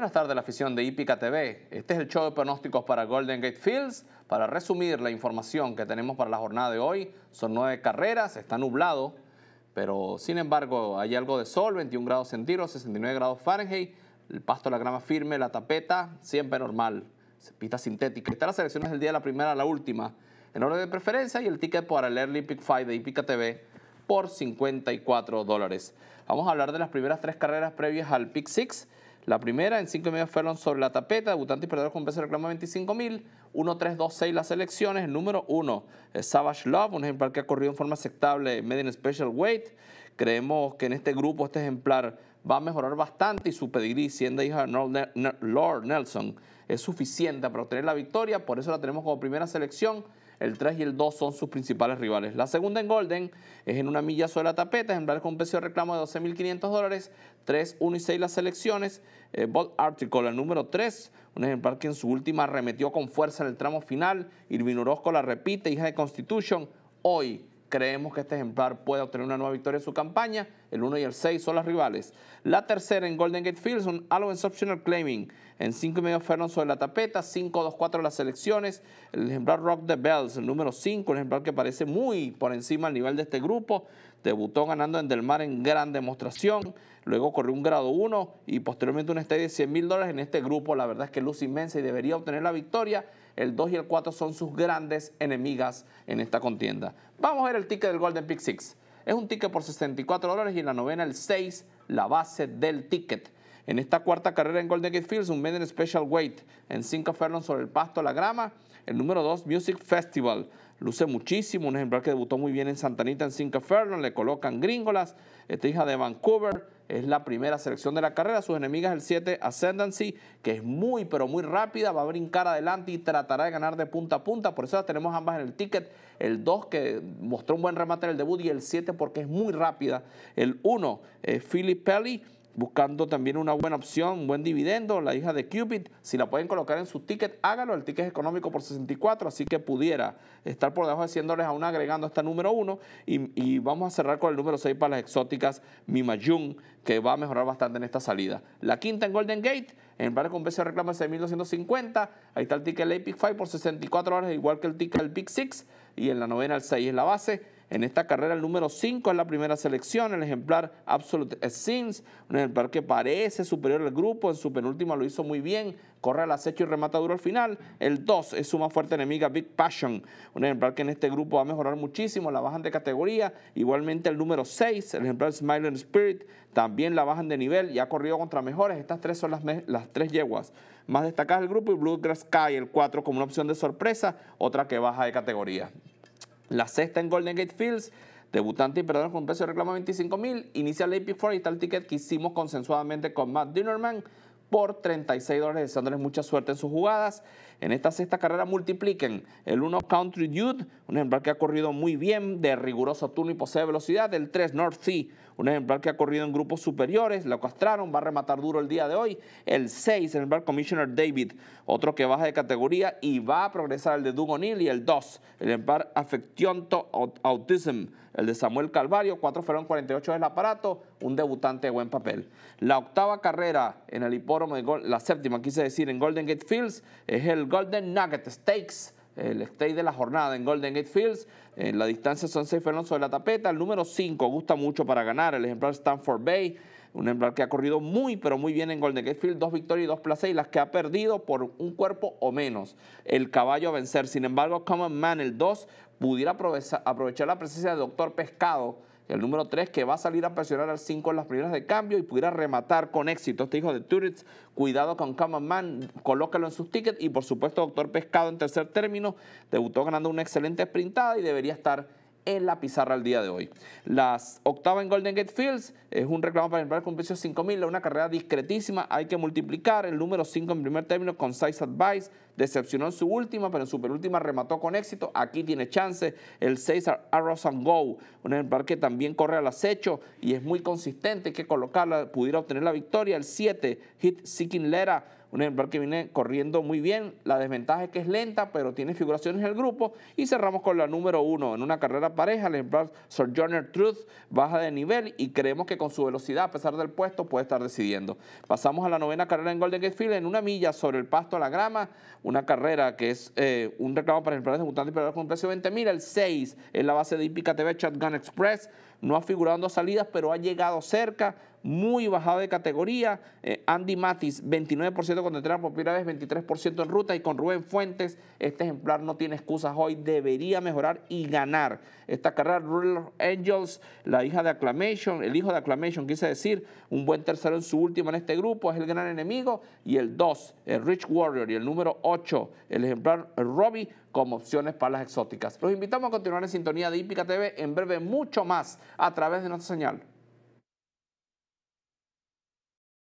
Buenas tardes, la afición de IPICA TV. Este es el show de pronósticos para Golden Gate Fields. Para resumir la información que tenemos para la jornada de hoy, son nueve carreras, está nublado, pero sin embargo hay algo de sol, 21 grados centígrados, 69 grados Fahrenheit, el pasto, la grama firme, la tapeta, siempre normal, pista sintética. Están las selecciones del día, la primera a la última, en orden de preferencia y el ticket para el Early Pick 5 de Hípica TV por 54 dólares. Vamos a hablar de las primeras tres carreras previas al Pick 6 la primera en cinco y medio fueron sobre la tapeta, debutante y perdedor con peso reclama 25 mil, 1-3-2-6 las elecciones, el número 1, eh, Savage Love, un ejemplar que ha corrido en forma aceptable, Made in Special Weight. Creemos que en este grupo este ejemplar va a mejorar bastante y su pedigrí, siendo hija de Lord Nelson, es suficiente para obtener la victoria, por eso la tenemos como primera selección el 3 y el 2 son sus principales rivales. La segunda en Golden es en una milla sobre la tapeta, ejemplar con un precio de reclamo de 12.500 dólares, 3, 1 y 6 las selecciones. Eh, Article, el número 3, un ejemplar que en su última arremetió con fuerza en el tramo final. Irvin Orozco la repite, hija de Constitution. Hoy Creemos que este ejemplar puede obtener una nueva victoria en su campaña. El 1 y el 6 son las rivales. La tercera en Golden Gate Fields, un Allowance Optional Claiming. En 5 y medio Fernando sobre la tapeta, 5-2-4 las selecciones. El ejemplar Rock the Bells, el número 5, el ejemplar que parece muy por encima al nivel de este grupo. Debutó ganando en Del Mar en gran demostración. Luego corrió un grado 1 y posteriormente un estadio de 100 mil dólares en este grupo. La verdad es que luz inmensa y debería obtener la victoria. El 2 y el 4 son sus grandes enemigas en esta contienda. Vamos a ver el ticket del Golden Pick 6. Es un ticket por 64 dólares y en la novena el 6, la base del ticket. En esta cuarta carrera en Golden Gate Fields, un maiden Special Weight en 5 furlongs sobre el pasto, la grama. El número 2, Music Festival. Luce muchísimo, un ejemplar que debutó muy bien en Santanita en 5 furlongs, le colocan gringolas. Esta hija de Vancouver es la primera selección de la carrera. Sus enemigas el 7 Ascendancy, que es muy, pero muy rápida, va a brincar adelante y tratará de ganar de punta a punta. Por eso las tenemos ambas en el ticket. El 2, que mostró un buen remate en el debut, y el 7, porque es muy rápida. El 1, eh, Philip Pelly buscando también una buena opción, un buen dividendo, la hija de Cupid, si la pueden colocar en su ticket, háganlo. el ticket es económico por 64, así que pudiera estar por debajo de 100 dólares aún agregando hasta número 1 y, vamos a cerrar con el número 6 para las exóticas Mimayun, que va a mejorar bastante en esta salida. La quinta en Golden Gate, en par con precio de de 6.250, ahí está el ticket del Epic 5 por 64 horas igual que el ticket del Big 6 y en la novena el 6 es la base. En esta carrera, el número 5 es la primera selección, el ejemplar Absolute Sins, un ejemplar que parece superior al grupo, en su penúltima lo hizo muy bien, corre al acecho y remata duro al final. El 2 es su más fuerte enemiga, Big Passion, un ejemplar que en este grupo va a mejorar muchísimo, la bajan de categoría. Igualmente el número 6, el ejemplar Smiling Spirit, también la bajan de nivel y ha corrido contra mejores. Estas tres son las, tres yeguas más destacadas del grupo y Bluegrass Sky, el 4, como una opción de sorpresa, otra que baja de categoría. La sexta en Golden Gate Fields. Debutante y perdedor con un precio de reclamo de 25 mil. Inicia el AP4 y está ticket que hicimos consensuadamente con Matt Dinnerman por 36 dólares, deseándoles mucha suerte en sus jugadas. En esta sexta carrera multipliquen el 1 Country Dude, un ejemplar que ha corrido muy bien, de riguroso turno y posee velocidad. El 3 North Sea, un ejemplar que ha corrido en grupos superiores, lo castraron, va a rematar duro el día de hoy. El 6, el ejemplar Commissioner David, otro que baja de categoría y va a progresar el de Doug O'Neill. Y el 2, el ejemplar Affectionto Autism, el de Samuel Calvario. 4 fueron 48 del aparato, un debutante de buen papel. La octava carrera en el hipótese la séptima quise decir, en Golden Gate Fields, es el Golden Nugget Stakes, el stake de la jornada en Golden Gate Fields. Eh, la distancia son seis fenómenos sobre la tapeta. El número 5 gusta mucho para ganar, el ejemplar Stanford Bay. Un ejemplar que ha corrido muy, pero muy bien en Golden Gate Field, dos victorias y dos plazas, y las que ha perdido por un cuerpo o menos. El caballo a vencer. Sin embargo, Common Man, el 2, pudiera aprovechar la presencia de Doctor Pescado, el número 3 que va a salir a presionar al 5 en las primeras de cambio y pudiera rematar con éxito. Este hijo de Turitz, cuidado con Common colócalo en sus tickets. Y por supuesto, Doctor Pescado en tercer término, debutó ganando una excelente sprintada y debería estar en la pizarra al día de hoy. Las octava en Golden Gate Fields es un reclamo para entrar con precio 5.000, una carrera discretísima, hay que multiplicar el número 5 en primer término con Size Advice, decepcionó en su última, pero en su penúltima remató con éxito, aquí tiene chance el 6 Arrows and Go, un ejemplar que también corre al acecho y es muy consistente, hay que colocarla, pudiera obtener la victoria, el 7 Hit Seeking Lera, un ejemplar que viene corriendo muy bien. La desventaja es que es lenta, pero tiene figuraciones en el grupo. Y cerramos con la número uno. En una carrera pareja, el ejemplar Sojourner Truth baja de nivel y creemos que con su velocidad, a pesar del puesto, puede estar decidiendo. Pasamos a la novena carrera en Golden Gate Field en una milla sobre el pasto a la grama. Una carrera que es eh, un reclamo para ejemplares debutantes y perdedores con un precio de 20 mil. El 6 en la base de Hípica TV gun Express. No ha figurado en dos salidas, pero ha llegado cerca muy bajado de categoría. Eh, Andy Matis, 29% con entrena por primera vez, 23% en ruta. Y con Rubén Fuentes, este ejemplar no tiene excusas hoy, debería mejorar y ganar. Esta carrera, Rural Angels, la hija de Acclamation, el hijo de Acclamation, quise decir, un buen tercero en su último en este grupo, es el gran enemigo. Y el 2, el Rich Warrior. Y el número 8, el ejemplar Robbie, como opciones para las exóticas. Los invitamos a continuar en sintonía de Hípica TV, en breve mucho más a través de nuestra señal.